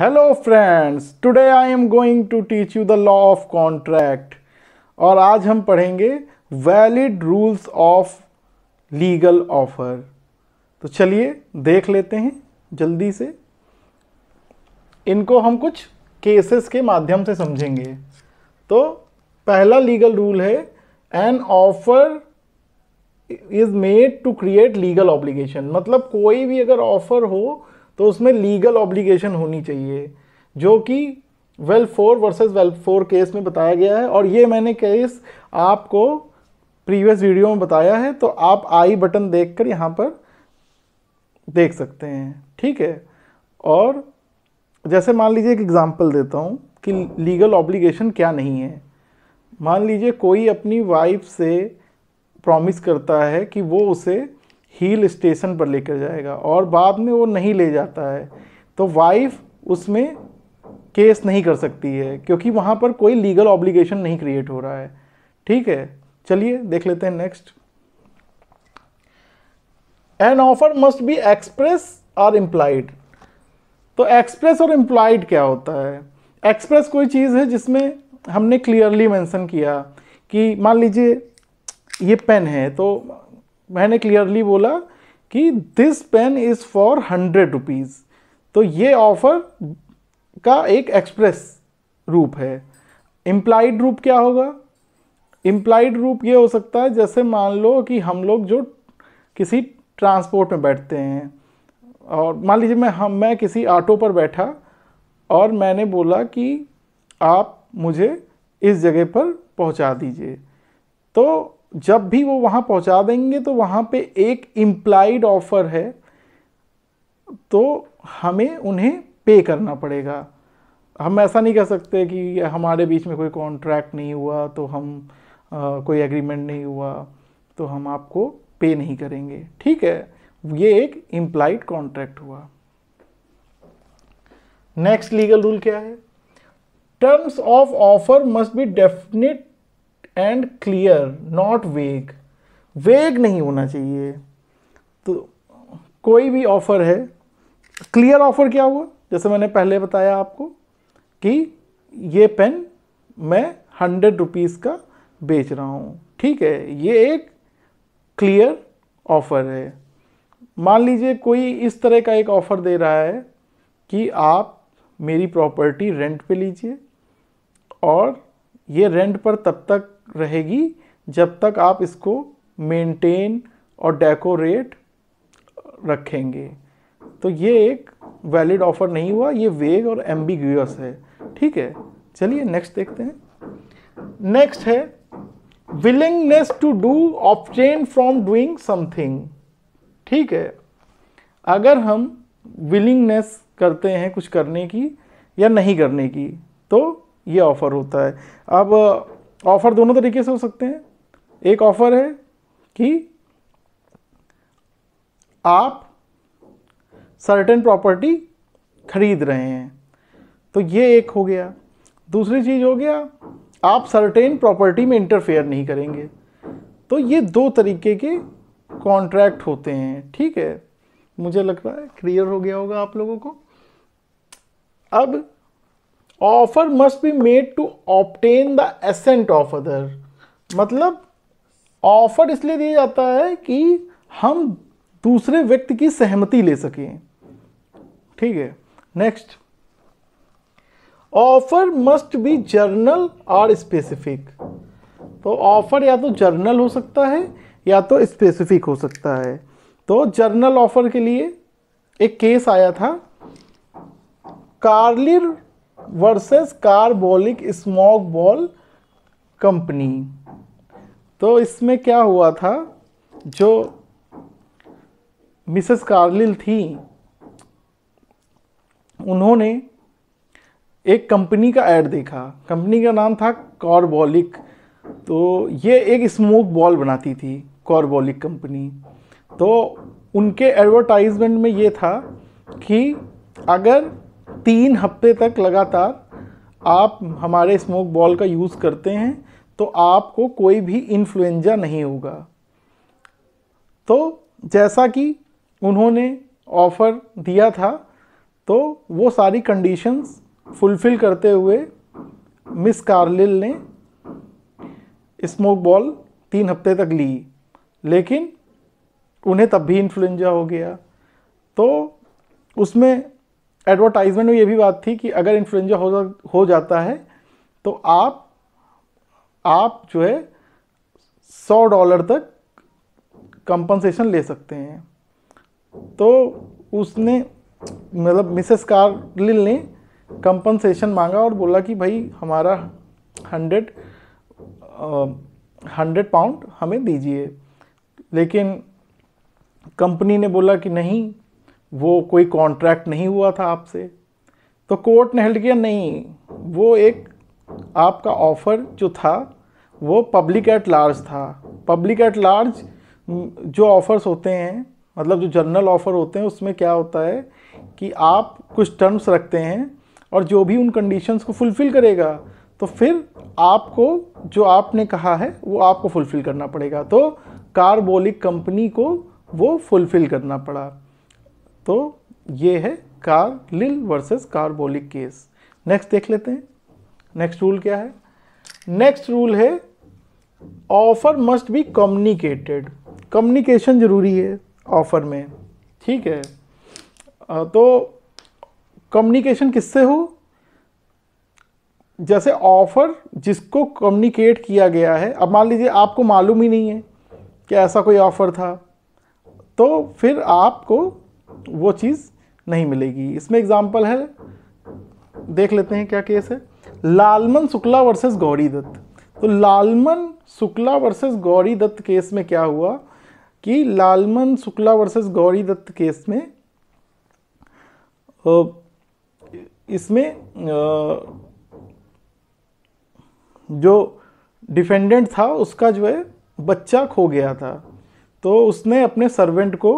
hello friends today I am going to teach you the law of contract और आज हम पढ़ेंगे valid rules of legal offer तो चलिए देख लेते हैं जल्दी से इनको हम कुछ केसेस के माध्यम से समझेंगे तो पहला लीगल रूल है an offer is made to create legal obligation मतलब कोई भी अगर ऑफर हो तो उसमें लीगल ऑब्लिगेशन होनी चाहिए जो कि well four versus well four case में बताया गया है और ये मैंने केस आपको प्रीवियस वीडियो में बताया है तो आप आई बटन देख कर यहाँ पर देख सकते हैं ठीक है और जैसे मान लीजिए एक एग्ज़ाम्पल देता हूँ कि लीगल ऑब्लिगेशन क्या नहीं है मान लीजिए कोई अपनी वाइफ से प्रॉमिस करता है कि वो उसे हील स्टेशन पर लेकर जाएगा और बाद में वो नहीं ले जाता है तो वाइफ उसमें केस नहीं कर सकती है क्योंकि वहाँ पर कोई लीगल ऑब्लिगेशन नहीं क्रिएट हो रहा है ठीक है चलिए देख लेते हैं next an offer must be express और इम्प्लाइड तो एक्सप्रेस और इम्प्लाइड क्या होता है एक्सप्रेस कोई चीज़ है जिसमें हमने क्लियरली मेंशन किया कि मान लीजिए ये पेन है तो मैंने क्लियरली बोला कि this pen is for hundred rupees तो ये ऑफ़र का एक एक्सप्रेस रूप है इम्प्लाइड रूप क्या होगा इम्प्लाइड रूप ये हो सकता है जैसे मान लो कि हम लोग जो किसी ट्रांसपोर्ट में बैठते हैं और मान लीजिए मैं हम मैं किसी ऑटो पर बैठा और मैंने बोला कि आप मुझे इस जगह पर पहुंचा दीजिए तो जब भी वो वहाँ पहुँचा देंगे तो वहाँ पे एक इम्प्लाइड ऑफ़र है तो हमें उन्हें पे करना पड़ेगा हम ऐसा नहीं कह सकते कि हमारे बीच में कोई कॉन्ट्रैक्ट नहीं हुआ तो हम आ, कोई एग्रीमेंट नहीं हुआ तो हम आपको पे नहीं करेंगे ठीक है ये एक इम्प्लाइड कॉन्ट्रैक्ट हुआ नेक्स्ट लीगल रूल क्या है terms of offer must be definite and clear not vague vague नहीं होना चाहिए तो कोई भी ऑफ़र है क्लियर ऑफ़र क्या हुआ जैसे मैंने पहले बताया आपको कि ये पेन मैं हंड्रेड रुपीज़ का बेच रहा हूँ ठीक है ये एक क्लियर ऑफ़र है मान लीजिए कोई इस तरह का एक ऑफ़र दे रहा है कि आप मेरी प्रॉपर्टी रेंट पे लीजिए और ये रेंट पर तब तक रहेगी जब तक आप इसको मेंटेन और डेकोरेट रखेंगे तो ये एक वैलिड ऑफर नहीं हुआ ये वेग और एम्बिग्यूस है ठीक है चलिए नेक्स्ट देखते हैं नेक्स्ट है willingness to do abstain from doing something ठीक है अगर हम विलिंगनेस करते हैं कुछ करने की या नहीं करने की तो ये ऑफ़र होता है अब ऑफर दोनों तरीके से हो सकते हैं एक ऑफर है कि आप सर्टेन प्रॉपर्टी खरीद रहे हैं तो ये एक हो गया दूसरी चीज़ हो गया आप सर्टेन प्रॉपर्टी में इंटरफेयर नहीं करेंगे तो ये दो तरीके के कॉन्ट्रैक्ट होते हैं ठीक है मुझे लग रहा है क्लियर हो गया होगा आप लोगों को अब offer must be made to obtain the assent of other मतलब ऑफर इसलिए दिया जाता है कि हम दूसरे व्यक्ति की सहमति ले सकें ठीक है next offer must be general और स्पेसिफिक तो ऑफर या तो जर्नल हो सकता है या तो स्पेसिफिक हो सकता है तो जर्नल ऑफर के लिए एक केस आया था Carlill versus Carbolic Smoke Ball Company तो इसमें क्या हुआ था जो मिसेस कार्लिल थी उन्होंने एक कंपनी का ऐड देखा कंपनी का नाम था कार्बोलिक तो ये एक स्मोक बॉल बनाती थी कार्बोलिक कंपनी तो उनके एडवर्टाइजमेंट में ये था कि अगर तीन हफ्ते तक लगातार आप हमारे स्मोक बॉल का यूज़ करते हैं तो आपको कोई भी इन्फ्लुएंजा नहीं होगा तो जैसा कि उन्होंने ऑफ़र दिया था तो वो सारी कंडीशंस फुलफ़िल करते हुए मिस कार्लिल ने स्मोक बॉल तीन हफ्ते तक ली लेकिन उन्हें तब भी इन्फ्लुएंजा हो गया तो उसमें एडवर्टाइजमेंट में ये भी बात थी कि अगर इन्फ्लुएंजा हो जा, हो जाता है तो आप आप जो है सौ डॉलर तक कंपनसेशन ले सकते हैं तो उसने मतलब मिसेस कार्लिल ने कंपनसेशन मांगा और बोला कि भाई हमारा हंड्रेड हंड्रेड पाउंड हमें दीजिए लेकिन कंपनी ने बोला कि नहीं वो कोई कॉन्ट्रैक्ट नहीं हुआ था आपसे तो कोर्ट ने हेल्ड किया नहीं वो एक आपका ऑफ़र जो था वो पब्लिक एट लार्ज था पब्लिक एट लार्ज जो ऑफ़र्स होते हैं मतलब जो जनरल ऑफ़र होते हैं उसमें क्या होता है कि आप कुछ टर्म्स रखते हैं और जो भी उन कंडीशंस को फुलफ़िल करेगा तो फिर आपको जो आपने कहा है वो आपको फुलफ़िल करना पड़ेगा तो कार्बोलिक कंपनी को वो फुलफ़िल करना पड़ा तो ये है Carlill versus Carbolic case next देख लेते हैं नेक्स्ट रूल क्या है नेक्स्ट रूल है offer must be communicated communication ज़रूरी है ऑफर में ठीक है तो कम्युनिकेशन किससे हो जैसे ऑफ़र जिसको कम्युनिकेट किया गया है अब मान लीजिए आपको मालूम ही नहीं है कि ऐसा कोई ऑफ़र था तो फिर आपको वो चीज़ नहीं मिलेगी इसमें एग्जाम्पल है देख लेते हैं क्या केस है लालमन शुक्ला वर्सेस गौरी दत्त तो लालमन शुक्ला वर्सेस गौरी दत्त केस में क्या हुआ कि लालमन शुक्ला वर्सेस गौरी दत्त केस में इसमें जो डिफेंडेंट था उसका जो है बच्चा खो गया था तो उसने अपने सर्वेंट को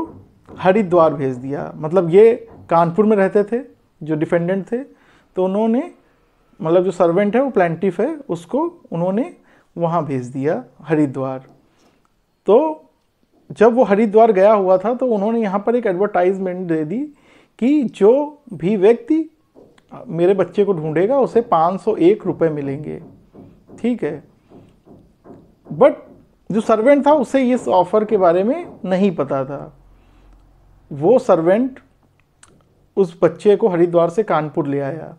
हरिद्वार भेज दिया मतलब ये कानपुर में रहते थे जो डिफेंडेंट थे तो उन्होंने मतलब जो सर्वेंट है वो प्लेंटिफ है उसको उन्होंने वहाँ भेज दिया हरिद्वार तो जब वो हरिद्वार गया हुआ था तो उन्होंने यहाँ पर एक एडवर्टाइजमेंट दे दी कि जो भी व्यक्ति मेरे बच्चे को ढूंढेगा उसे पाँच सौ एक रुपये मिलेंगे ठीक है बट जो सर्वेंट था उसे इस ऑफ़र के बारे में नहीं पता था वो सर्वेंट उस बच्चे को हरिद्वार से कानपुर ले आया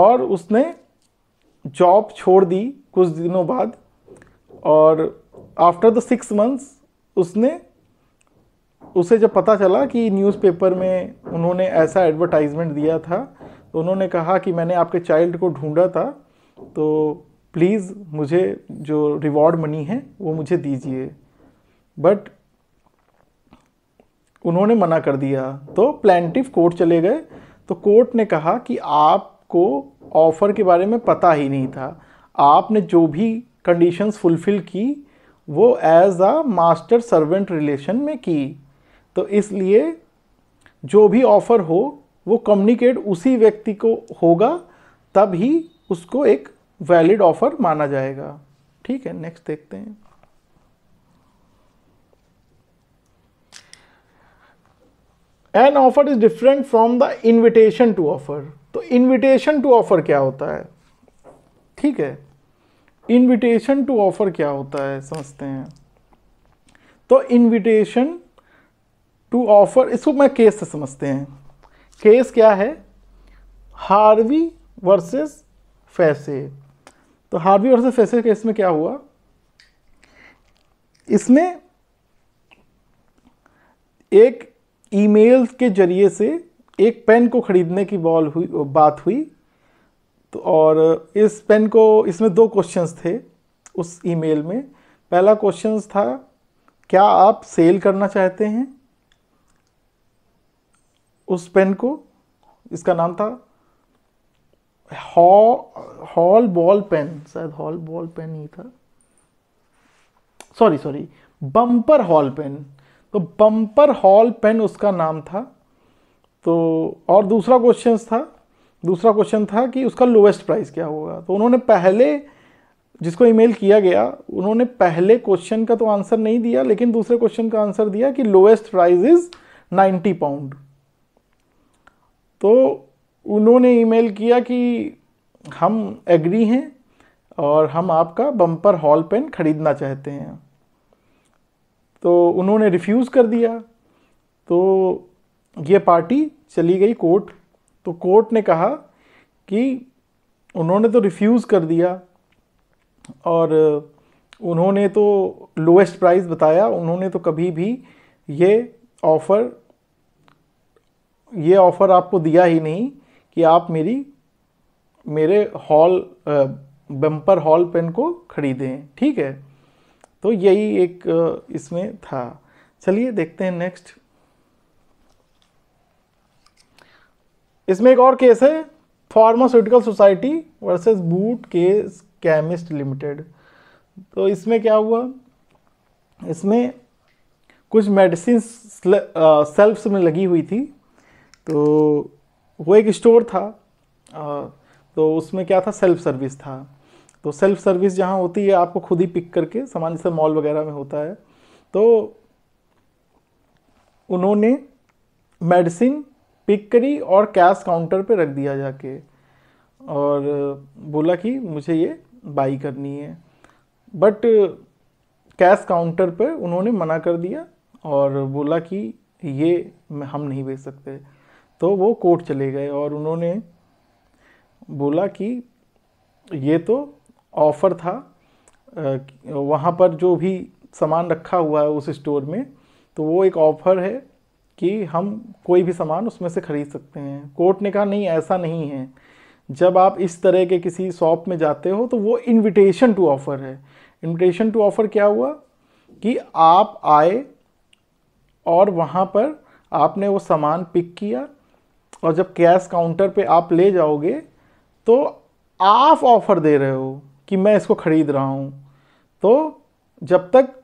और उसने जॉब छोड़ दी कुछ दिनों बाद और आफ्टर द सिक्स मंथ्स उसने उसे जब पता चला कि न्यूज़पेपर में उन्होंने ऐसा एडवर्टाइजमेंट दिया था तो उन्होंने कहा कि मैंने आपके चाइल्ड को ढूंढा था तो प्लीज़ मुझे जो रिवॉर्ड मनी है वो मुझे दीजिए बट उन्होंने मना कर दिया तो प्लान्टिव कोर्ट चले गए तो कोर्ट ने कहा कि आपको ऑफ़र के बारे में पता ही नहीं था आपने जो भी कंडीशंस फुलफ़िल की वो as a master servant relation में की तो इसलिए जो भी ऑफ़र हो वो कम्युनिकेट उसी व्यक्ति को होगा तब ही उसको एक वैलिड ऑफ़र माना जाएगा ठीक है नेक्स्ट देखते हैं an offer is different from the invitation to offer तो इनविटेशन टू ऑफर क्या होता है ठीक है इनविटेशन टू ऑफर क्या होता है समझते हैं तो इनविटेशन टू ऑफर इसको मैं केस से समझते हैं केस क्या है हार्वी वर्सेस फैसे तो हार्वी वर्सेस फैसे केस में क्या हुआ इसमें एक ईमेल के ज़रिए से एक पेन को ख़रीदने की बॉल हुई बात हुई तो और इस पेन को इसमें दो क्वेश्चंस थे उस ईमेल में पहला क्वेश्चंस था क्या आप सेल करना चाहते हैं उस पेन को इसका नाम था हॉ हॉल बॉल पेन शायद हॉल बॉल पेन ही था sorry sorry Bumper Hall Pen तो बम्पर हॉल पेन उसका नाम था तो और दूसरा क्वेश्चन था दूसरा क्वेश्चन था कि उसका लोवेस्ट प्राइस क्या होगा तो उन्होंने पहले जिसको ईमेल किया गया उन्होंने पहले क्वेश्चन का तो आंसर नहीं दिया लेकिन दूसरे क्वेश्चन का आंसर दिया कि lowest price is ninety pound तो उन्होंने ईमेल किया कि हम एग्री हैं और हम आपका बम्पर हॉल पेन ख़रीदना चाहते हैं तो उन्होंने रिफ्यूज़ कर दिया तो ये पार्टी चली गई कोर्ट तो कोर्ट ने कहा कि उन्होंने तो रिफ्यूज़ कर दिया और उन्होंने तो लोएस्ट प्राइस बताया उन्होंने तो कभी भी ये ऑफ़र ये ऑफ़र आपको दिया ही नहीं कि आप मेरी मेरे हॉल बम्पर हॉल पेन को ख़रीदें ठीक है तो यही एक इसमें था चलिए देखते हैं नेक्स्ट इसमें एक और केस है Pharmaceutical Society versus Boot case chemist limited तो इसमें क्या हुआ इसमें कुछ मेडिसिन सेल्फ्स में लगी हुई थी तो वो एक स्टोर था आ, तो उसमें क्या था सेल्फ सर्विस था तो सेल्फ सर्विस जहाँ होती है आपको खुद ही पिक करके सामान जैसे मॉल वगैरह में होता है तो उन्होंने मेडिसिन पिक करी और कैश काउंटर पे रख दिया जाके और बोला कि मुझे ये बाई करनी है बट कैश काउंटर पे उन्होंने मना कर दिया और बोला कि ये हम नहीं बेच सकते तो वो कोर्ट चले गए और उन्होंने बोला कि ये तो ऑफ़र था वहाँ पर जो भी सामान रखा हुआ है उस स्टोर में तो वो एक ऑफ़र है कि हम कोई भी सामान उसमें से ख़रीद सकते हैं कोर्ट ने कहा नहीं ऐसा नहीं है जब आप इस तरह के किसी शॉप में जाते हो तो वो इनविटेशन टू ऑफ़र है इनविटेशन टू ऑफ़र क्या हुआ कि आप आए और वहाँ पर आपने वो सामान पिक किया और जब कैश काउंटर पे आप ले जाओगे तो आप ऑफ़र दे रहे हो कि मैं इसको ख़रीद रहा हूँ तो जब तक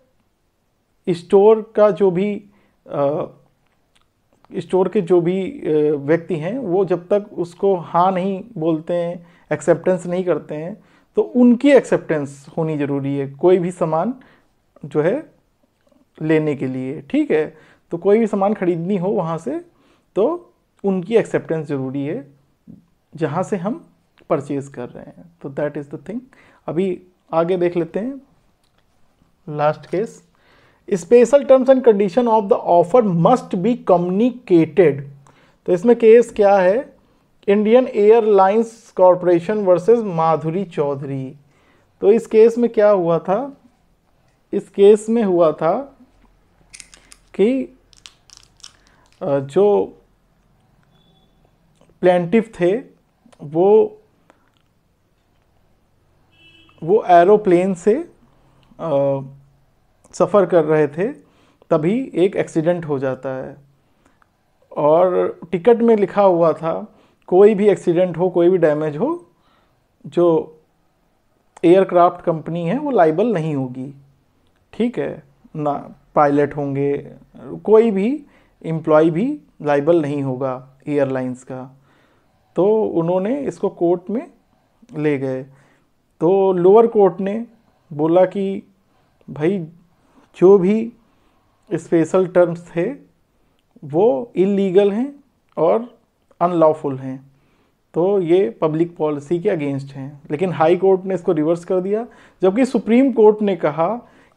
स्टोर का जो भी स्टोर के जो भी व्यक्ति हैं वो जब तक उसको हाँ नहीं बोलते हैं एक्सेप्टेंस नहीं करते हैं तो उनकी एक्सेप्टेंस होनी ज़रूरी है कोई भी सामान जो है लेने के लिए ठीक है तो कोई भी सामान ख़रीदनी हो वहाँ से तो उनकी एक्सेप्टेंस ज़रूरी है जहाँ से हम परचेज़ कर रहे हैं तो दैट इज़ द थिंग अभी आगे देख लेते हैं last case special terms and condition of the offer must be communicated तो इसमें केस क्या है Indian Airlines Corporation versus Madhuri Chaudhary तो इस केस में क्या हुआ था इस केस में हुआ था कि जो प्लेंटिव थे वो वो एरोप्लेन से सफ़र कर रहे थे तभी एक एक्सीडेंट हो जाता है और टिकट में लिखा हुआ था कोई भी एक्सीडेंट हो कोई भी डैमेज हो जो एयरक्राफ्ट कंपनी है वो लाइबल नहीं होगी ठीक है ना पायलट होंगे कोई भी एम्प्लॉय भी लाइबल नहीं होगा एयरलाइंस का तो उन्होंने इसको कोर्ट में ले गए तो लोअर कोर्ट ने बोला कि भाई जो भी स्पेशल टर्म्स थे वो इलीगल हैं और अनलॉफुल हैं तो ये पब्लिक पॉलिसी के अगेंस्ट हैं लेकिन हाई कोर्ट ने इसको रिवर्स कर दिया जबकि सुप्रीम कोर्ट ने कहा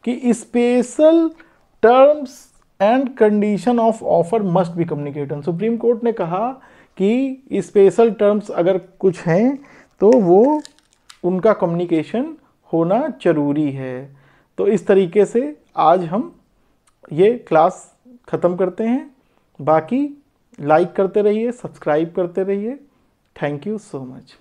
कि special terms and condition of offer must be communicated Supreme Court ने कहा कि स्पेशल टर्म्स अगर कुछ हैं तो वो उनका कम्युनिकेशन होना ज़रूरी है तो इस तरीके से आज हम ये क्लास ख़त्म करते हैं बाकी लाइक करते रहिए सब्सक्राइब करते रहिए थैंक यू सो मच